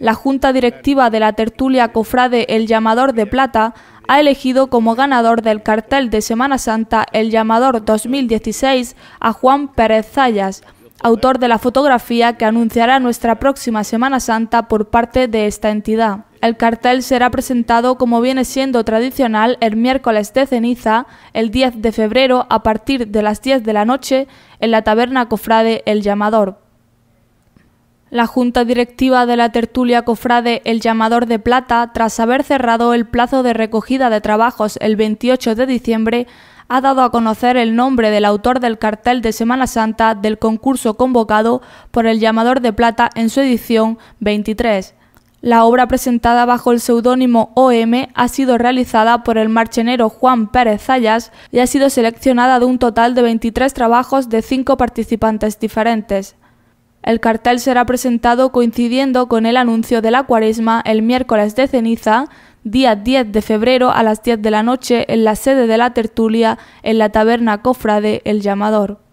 La junta directiva de la tertulia Cofrade El Llamador de Plata ha elegido como ganador del cartel de Semana Santa El Llamador 2016 a Juan Pérez Zayas, autor de la fotografía que anunciará nuestra próxima Semana Santa por parte de esta entidad. El cartel será presentado como viene siendo tradicional el miércoles de ceniza, el 10 de febrero, a partir de las 10 de la noche, en la taberna Cofrade El Llamador. La junta directiva de la tertulia cofrade El Llamador de Plata, tras haber cerrado el plazo de recogida de trabajos el 28 de diciembre, ha dado a conocer el nombre del autor del cartel de Semana Santa del concurso convocado por El Llamador de Plata en su edición 23. La obra presentada bajo el seudónimo OM ha sido realizada por el marchenero Juan Pérez Zayas y ha sido seleccionada de un total de 23 trabajos de cinco participantes diferentes. El cartel será presentado coincidiendo con el anuncio de la cuaresma el miércoles de ceniza, día 10 de febrero a las 10 de la noche en la sede de la tertulia en la taberna Cofrade El Llamador.